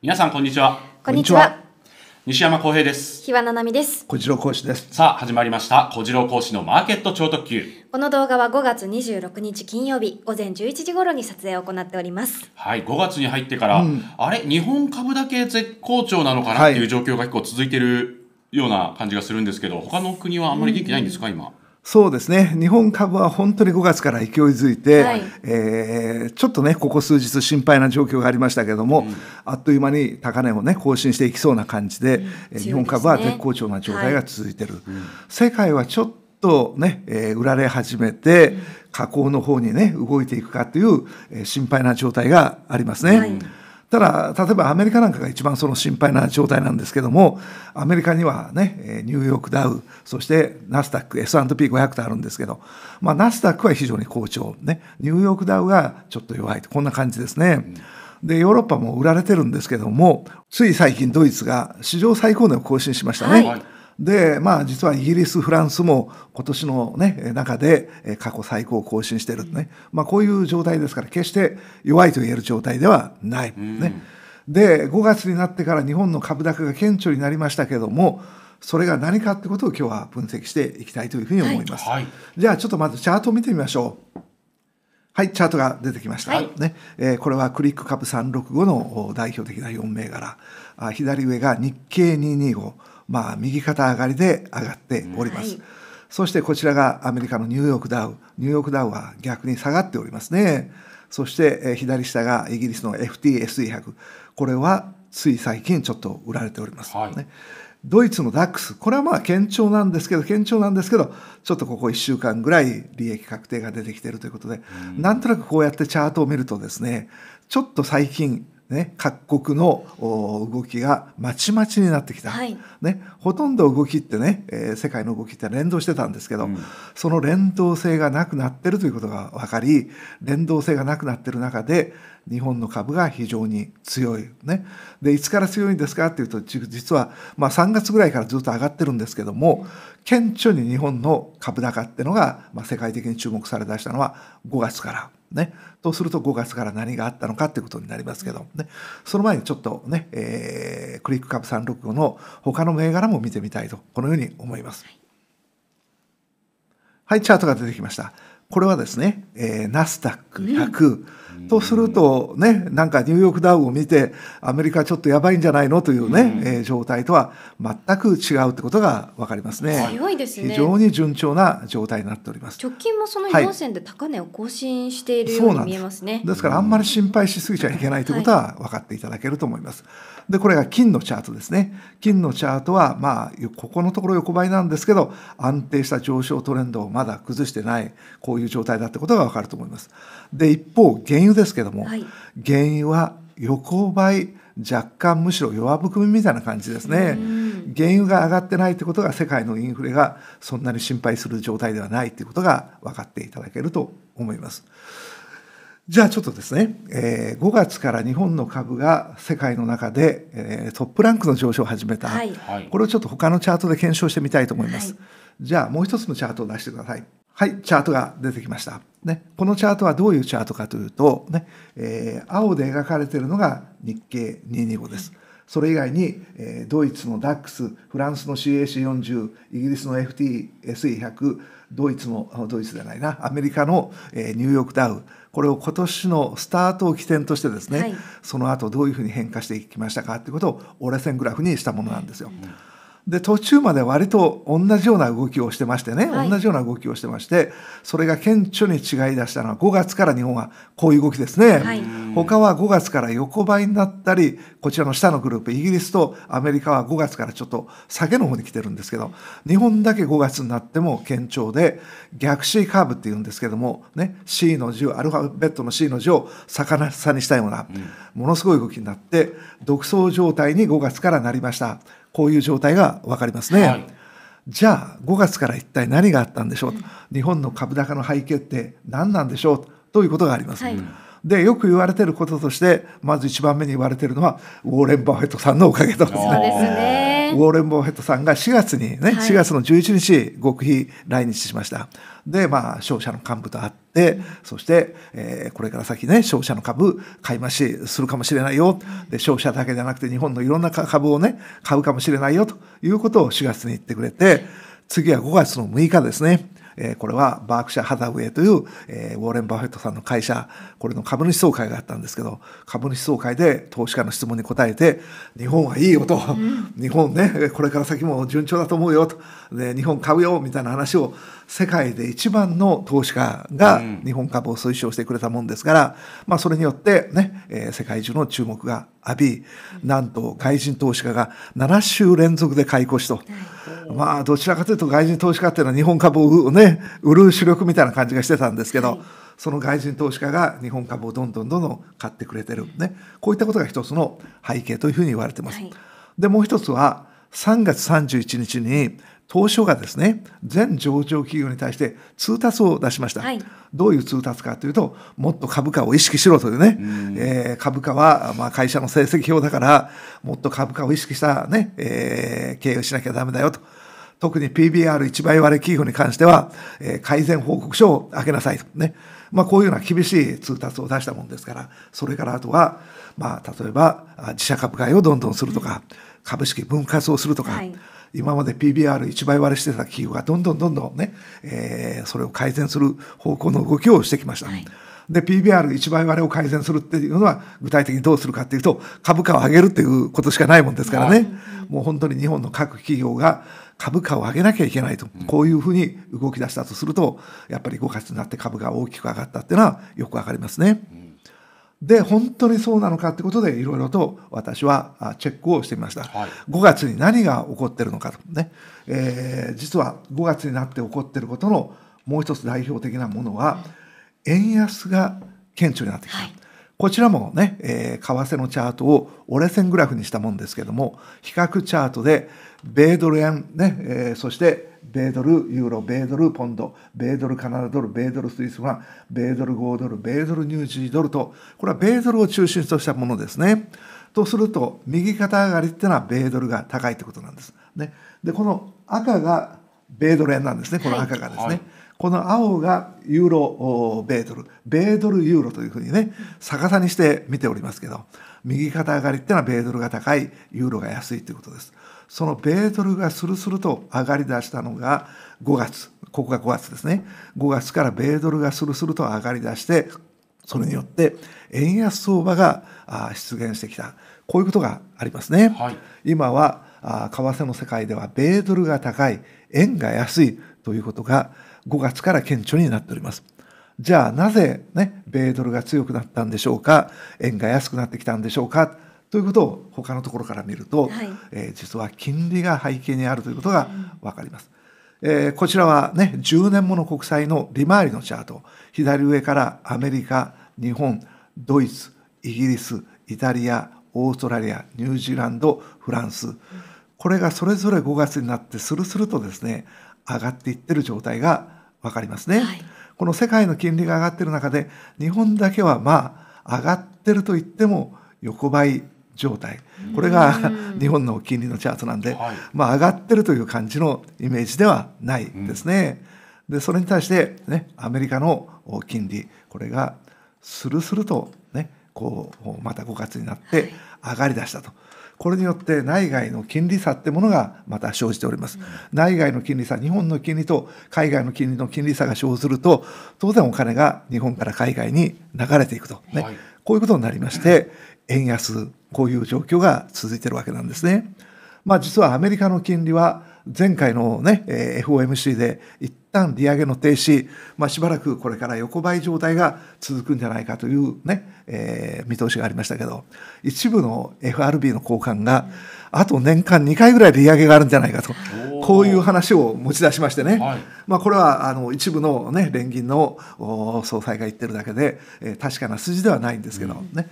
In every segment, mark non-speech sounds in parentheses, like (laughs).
皆さんこんにちはこんにちは西山康平です日和七海です小次郎講師ですさあ始まりました小次郎講師のマーケット超特急この動画は5月26日金曜日午前11時頃に撮影を行っておりますはい5月に入ってから、うん、あれ日本株だけ絶好調なのかなっていう状況が結構続いてるような感じがするんですけど、はい、他の国はあんまり元気ないんですか、うん、今そうですね日本株は本当に5月から勢いづいて、はい、えー、ちょっとねここ数日心配な状況がありましたけれども、うん、あっという間に高値をね更新していきそうな感じでうん、ね、日本株は絶好調な状態が続いている、はい、世界はちょっとね、えー、売られ始めて、加工下降の方にね動いていくかという、えー、心配な状態がありますね。はいただ、例えばアメリカなんかが一番その心配な状態なんですけども、アメリカにはね、ニューヨークダウ、そしてナスダック、S&P500 とあるんですけど、まあ、ナスダックは非常に好調、ね、ニューヨークダウがちょっと弱いと、こんな感じですね。で、ヨーロッパも売られてるんですけども、つい最近ドイツが史上最高値を更新しましたね。はいで、まあ実はイギリス、フランスも今年のね、中で過去最高を更新してるね。まあこういう状態ですから、決して弱いと言える状態ではないね。で、5月になってから日本の株高が顕著になりましたけども、それが何かってことを今日は分析していきたいというふうに思います。はい、じゃあちょっとまずチャートを見てみましょう。はい、チャートが出てきました。はい、ね、えー、これはクリック株365の代表的な4銘柄。あ左上が日経225。まあ、右肩上がりで上がっております。はい、そしてこちらがアメリカのニューヨークダウ。ニューヨークダウは逆に下がっておりますね。そして、え左下がイギリスの FTSE100。これはつい最近ちょっと売られております、ね、はい、ドイツのダックス。これはまあ堅調なんですけど、堅調なんですけど、ちょっとここ1週間ぐらい利益確定が出てきているということで、んなんとなくこうやってチャートを見るとですね、ちょっと最近、ね、各国の動きがまちまちになってきた、はい、ね、ほとんど動きってね、えー、世界の動きって連動してたんですけど、うん、その連動性がなくなってるということが分かり連動性がなくなってる中で日本の株が非常に強い、ね、でいつから強いんですかっていうと実は、まあ、3月ぐらいからずっと上がってるんですけども顕著に日本の株高っていうのが、まあ、世界的に注目されだしたのは5月から。ね、とすると5月から何があったのかということになりますけど、ね、その前にちょっとね、えー、クリック株365の他の銘柄も見てみたいとこのように思います。はい、チャートが出てきました。これはですね、えー、ナスダック100、うんとするとねなんかニューヨークダウを見てアメリカちょっとやばいんじゃないのというね、うえ状態とは全く違うってことがわかりますね強いですね非常に順調な状態になっております直近もその4線で高値を更新しているように見えますね、はい、ですからあんまり心配しすぎちゃいけないということは分かっていただけると思います、はい、でこれが金のチャートですね金のチャートはまあここのところ横ばいなんですけど安定した上昇トレンドをまだ崩してないこういう状態だってことがわかると思いますで一方原油油ですけども、はい、原油は横ばい若干むしろ弱含みみたいな感じですね、原油が上がってないってことが世界のインフレがそんなに心配する状態ではないっていうことが分かっていただけると思います。じゃあちょっとですね、えー、5月から日本の株が世界の中で、えー、トップランクの上昇を始めた、はい、これをちょっと他のチャートで検証してみたいと思います。はい、じゃあもう一つのチャートを出してください。はい、チャートが出てきました。ね、このチャートはどういうチャートかというと、ねえー、青で描かれているのが日経225です。それ以外に、えー、ドイツの DAX、フランスの CAC40、イギリスの FTSE100、ドイツの、ドイツじゃないな、アメリカの、えー、ニューヨークダウ、これを今年のスタートを起点としてですね、はい、その後どういうふうに変化していきましたかということを折れ線グラフにしたものなんですよ。うんで途中まで割と同じような動きをしてましてね、はい、同じような動きをしてましてそれが顕著に違い出したのは5月から日本はこういう動きですね、はい、他は5月から横ばいになったりこちらの下のグループイギリスとアメリカは5月からちょっと下げの方に来てるんですけど日本だけ5月になっても堅調で逆 C カーブっていうんですけども、ね、C の字をアルファベットの C の字を逆さにしたような、ものすごい動きになって独走状態に5月からなりました。こういう状態が分かりますね。はい、じゃあ5月から一体何があったんでしょうと、うん、日本の株高の背景って何なんでしょうということがあります。はい、でよく言われてることとしてまず一番目に言われてるのはウォーレン・バフェットさんのおかげとですね。ウォーレン・ボーヘッドさんが4月にね、4月の11日極秘来日しましたでまあ商社の幹部と会って、そして、えー、これから先ね商社の株買い増しするかもしれないよで商社だけじゃなくて日本のいろんな株をね買うかもしれないよということを4月に言ってくれて次は5月の6日ですねえこれはバークシャー・ハザウェイという、えウォーレン・バフェットさんの会社、これの株主総会があったんですけど、株主総会で投資家の質問に答えて、日本はいいよと、日本ね、これから先も順調だと思うよと、で日本買うよみたいな話を、世界で一番の投資家が日本株を推奨してくれたもんですから、まあ、それによってね、えー、世界中の注目が浴び、なんと外人投資家が7週連続で買い越しと。まあ、どちらかというと外人投資家っていうのは日本株を、ね、売る主力みたいな感じがしてたんですけど、はい、その外人投資家が日本株をどんどんどんどん買ってくれてる、ね、こういったことが一つの背景というふうに言われてます。はい、でもう一つは3月31日に当初がですね全上場企業に対して通達を出しました、はい、どういう通達かというともっと株価を意識しろというね、うえー、株価はまあ会社の成績表だからもっと株価を意識したね、えー、経営をしなきゃダメだよと。特に p b r 一倍割れ企業に関しては、えー、改善報告書を開けなさいとね。まあこういうような厳しい通達を出したもんですから、それからあとは、まあ例えば自社株買いをどんどんするとか、うん株式分割をするとか、はい、今まで PBR1 倍割れしてた企業がどんどんどんどんね、えー、それを改善する方向の動きをしてきました。はいで、PBR1 倍割れを改善するっていうのは、具体的にどうするかっていうと、株価を上げるっていうことしかないもんですからね、もう本当に日本の各企業が株価を上げなきゃいけないと、こういうふうに動き出したとすると、やっぱり5月になって株が大きく上がったっていうのはよくわかりますね。で、本当にそうなのかってことで、いろいろと私はチェックをしてみました。はい、5月に何が起こってるのかとね、えー、実は5月になって起こってることのもう一つ代表的なものは、円安が顕著になってきた。はい、こちらもね、えー、為替のチャートを折れ線グラフにしたもんですけども、比較チャートで、米ドル円ね、えー、そして米ドルユーロ米ドルポンド米ドルカナダドル米ドルスイスフラン米ドル5ドル米ドルニュージードルとこれは米ドルを中心としたものですねとすると右肩上がりっていうのは米ドルが高いってことなんです、ね、でこの赤が米ドル円なんですねこの赤がですね、はいはいこの青がユーロ米ドル、米ドルユーロというふうにね、逆さにして見ておりますけど、右肩上がりっていうのは米ドルが高いユーロが安いということですその米ドルがスルスルと上がりだしたのが5月ここが5月ですね5月から米ドルがスルスルと上がりだしてそれによって円安相場が出現してきたこういうことがありますね、はい、今は為替の世界では米ドルが高い円が安いということが5月から顕著になっておりますじゃあなぜね、米ドルが強くなったんでしょうか、円が安くなってきたんでしょうか、ということを他のところから見ると、はい、えー、実は金利が背景にあるということがわかります。えー、こちらはね、10年もの国債の利回りのチャート。左上からアメリカ、日本、ドイツ、イギリス、イタリア、オーストラリア、ニュージーランド、フランス。これがそれぞれ5月になってスルスルとですね、上がっていってる状態が分かりますね。はいこの世界の金利が上がってる中で日本だけはまあ上がってると言っても横ばい状態これが日本の金利のチャートなんで、まあ上がってるという感じのイメージではないですね。でそれに対して、ね、アメリカの金利これがスルスルとねこうまた5月になって上がりだしたと。はいこれによって内外の金利差ってものがまた生じております。うん、内外の金利差、日本の金利と海外の金利の金利差が生じると、当然お金が日本から海外に流れていくと、ね、はい、こういうことになりまして、円安、こういう状況が続いてるわけなんですね。まあ、実はアメリカの金利は前回のね、え FOMC で一旦利上げの停止、まあ、しばらくこれから横ばい状態が続くんじゃないかというね、えー、見通しがありましたけど、一部の FRB の高官が、あと年間2回ぐらい利上げがあるんじゃないかと、こういう話を持ち出しましてね、はい、まあ、これはあの一部の、ね、連銀の総裁が言ってるだけで、えー、確かな筋ではないんですけどね。うん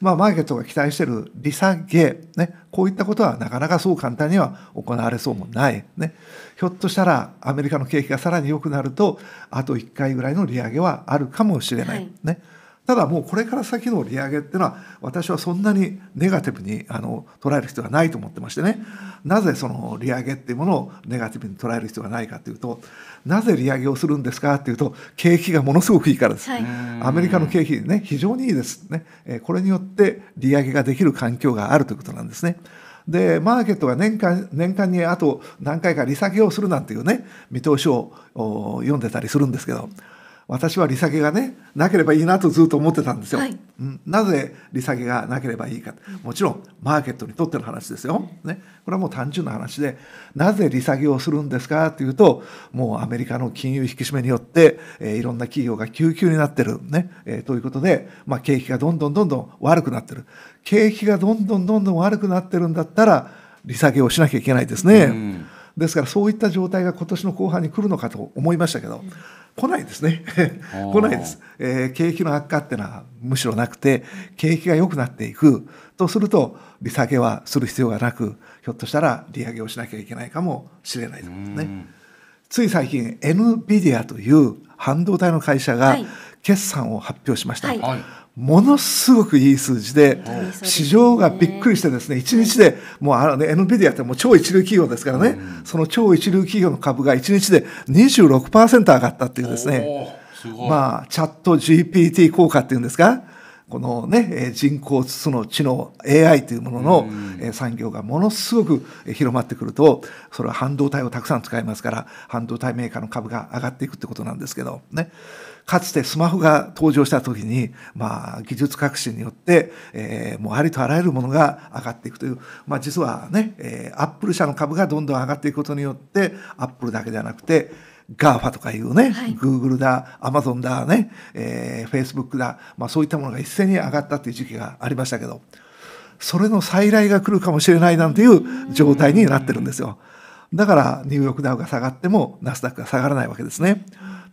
まあ、マーケットが期待している利下げ、ね、こういったことはなかなかそう簡単には行われそうもない、ね、ひょっとしたらアメリカの景気がさらに良くなるとあと1回ぐらいの利上げはあるかもしれない、はい、ねただもうこれから先の利上げっていうのは私はそんなにネガティブにあの捉える必要はないと思ってましてねなぜその利上げっていうものをネガティブに捉える必要がないかというとなぜ利上げをするんですかっていうと景気がものすごくいいからです、はい、アメリカの景気ね非常にいいですね、これによって利上げができる環境があるということなんですね。で、マーケットが年間、年間にあと何回か利下げをするなんていうね、見通しを読んでたりするんですけど、私は利下げがねなければいいなとずっと思ってたんですよ。はい、なぜ利下げがなければいいかもちろんマーケットにとっての話ですよ。ね、これはもう単純な話でなぜ利下げをするんですかというともうアメリカの金融引き締めによって、えー、いろんな企業が救急になってるね、えー、ということで、まあ、景気がどんどんどんどん悪くなってる景気がどんどんどんどん悪くなってるんだったら利下げをしなきゃいけないですね。ですからそういった状態が今年の後半に来るのかと思いましたけど、来ないですね来ないです、えー、景気の悪化っていうのはむしろなくて景気が良くなっていくとすると利下げはする必要がなくひょっとしたら利上げをしなきゃいけないかもしれないと思うんですね。つい最近 NVIDIA という半導体の会社が決算を発表しました。はいものすごくいい数字で、市場がびっくりしてですね、1日で、もうあのね、NVIDIA ってもう超一流企業ですからね、その超一流企業の株が1日で26%上がったっていうですね、まあ、チャット GPT 効果っていうんですか、このね、人工の知能 AI というものの産業がものすごく広まってくると、それは半導体をたくさん使いますから、半導体メーカーの株が上がっていくってことなんですけど、ね。かつてスマホが登場した時に、まあ、技術革新によって、えー、もうありとあらゆるものが上がっていくという、まあ、実はね、えー、アップル社の株がどんどん上がっていくことによってアップルだけではなくて GAFA とかいうね、はい、Google だ、Amazon だね、えー、Facebook だ、まあ、そういったものが一斉に上がったという時期がありましたけど、それの再来が来るかもしれないなんていう状態になってるんですよ。だからニューヨークダウが下がってもナスダックが下がらないわけですね。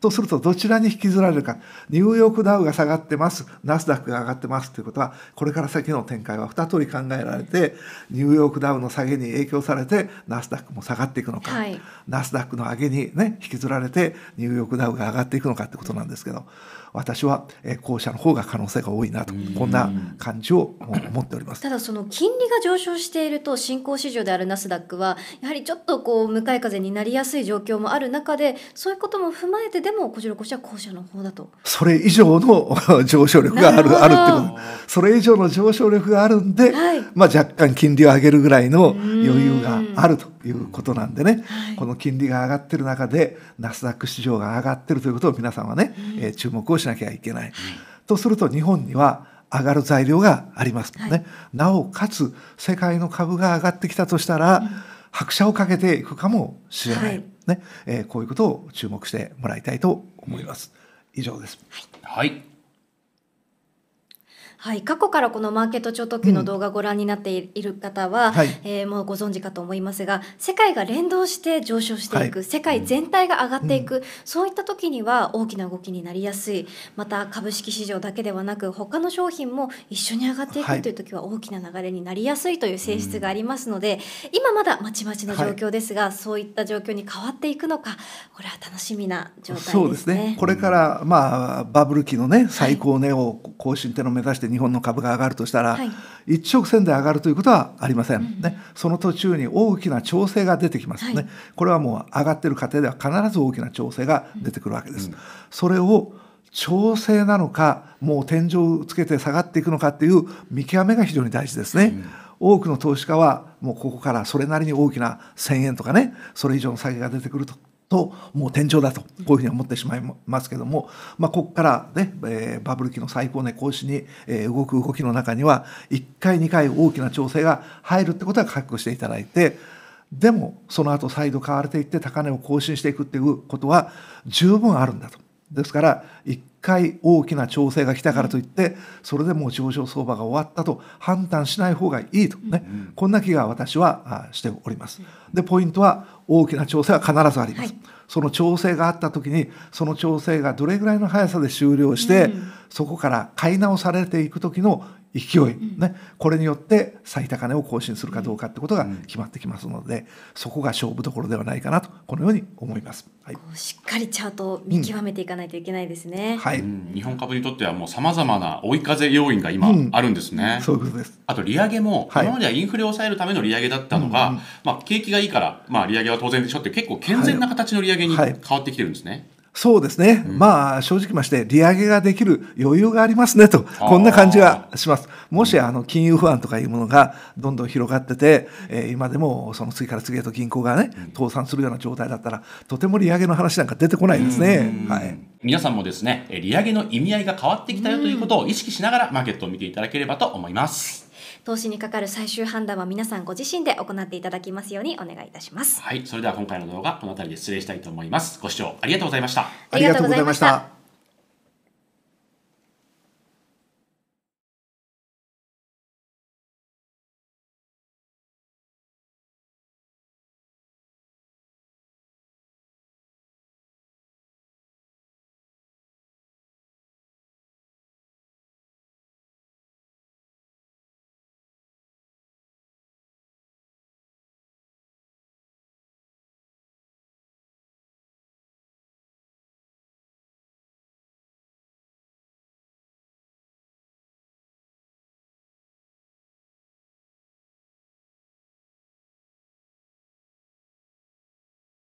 とすると、どちらに引きずられるか、ニューヨークダウが下がってます、ナスダックが上がってますということは、これから先の展開は2通り考えられて、ニューヨークダウの下げに影響されて、ナスダックも下がっていくのか、はい、ナスダックの上げに、ね、引きずられて、ニューヨークダウが上がっていくのかってことなんですけど、私は、えー、後者の方が可能性が多いなと、こんな感じを思っております。ただ、その金利が上昇していると、新興市場であるナスダックは、やはりちょっとこう、向かい風になりやすい状況もある中で、そういうことも踏まえて、でももこちらこちら後者の方だとそれ以上の (laughs) 上昇力があるあるってことそれ以上の上昇力があるんで、はい、まあ、若干金利を上げるぐらいの余裕があるということなんでね、この金利が上がってる中でナスダック市場が上がってるということを皆さんはね、えー、注目をしなきゃいけない。とすると日本には上がる材料がありますね、はい、なおかつ世界の株が上がってきたとしたら、拍車をかけていくかもしれない、はい、ね、えー、こういうことを注目してもらいたいと思います。以上です。はいはい、過去からこのマーケット超特急の動画をご覧になっている方は、うんはい、えー、もうご存知かと思いますが世界が連動して上昇していく、はい、世界全体が上がっていく、うん、そういった時には大きな動きになりやすいまた株式市場だけではなく他の商品も一緒に上がっていくという時は大きな流れになりやすいという性質がありますので、今まだまちまちの状況ですが、はい、そういった状況に変わっていくのかこれは楽しみな状態ですね。そうですねこれから、まあ、バブル期の、ね、最高値を更新というのを目指して日本の株が上がるとしたら、はい、一直線で上がるということはありません、うん、ね、その途中に大きな調整が出てきますね、はい、これはもう上がってる過程では必ず大きな調整が出てくるわけです。うん、それを調整なのかもう天井をつけて下がっていくのかっていう見極めが非常に大事ですね。うん多くの投資家はもうここからそれなりに大きな1,000円とかねそれ以上の詐欺が出てくるとともう天井だとこういうふうに思ってしまいますけども、まあ、ここからね、えー、バブル期の最高値更新に、えー、動く動きの中には1回2回大きな調整が入るってことは確保していただいてでもその後再度買われていって高値を更新していくっていうことは十分あるんだと。ですから1回大きな調整が来たからといってそれでもう上昇相場が終わったと判断しない方がいいとね、こんな気が私はしております。でポイントは大きな調整は必ずあります。その調整があった時にその調整がどれぐらいの速さで終了して、そこから買い直されていく時の勢い、ね、これによって最高値を更新するかどうかってことが決まってきますので、そこが勝負どころではないかなとこのように思います、はい、しっかりチャートを見極めていかないといけないですね、うん、はい、うん、日本株にとってはもうさまざまな追い風要因が今あるんですね、うん、そういうことですあと利上げも、今まではインフレを抑えるための利上げだったのが、まあ、景気がいいから、まあ、利上げは当然でしょって結構健全な形の利上げに変わってきてるんですね、はいそうですね、うん、まあ正直まして利上げができる余裕がありますねとこんな感じがしますもしあの金融不安とかいうものがどんどん広がってて、えー、今でもその次から次へと銀行がね倒産するような状態だったらとても利上げの話なんか出てこないですね、はい、皆さんもですね利上げの意味合いが変わってきたよということを意識しながらマーケットを見ていただければと思います。投資にかかる最終判断は皆さんご自身で行っていただきますようにお願いいたします。はい、それでは今回の動画この辺りで失礼したいと思います。ご視聴ありがとうございました。ありがとうございました。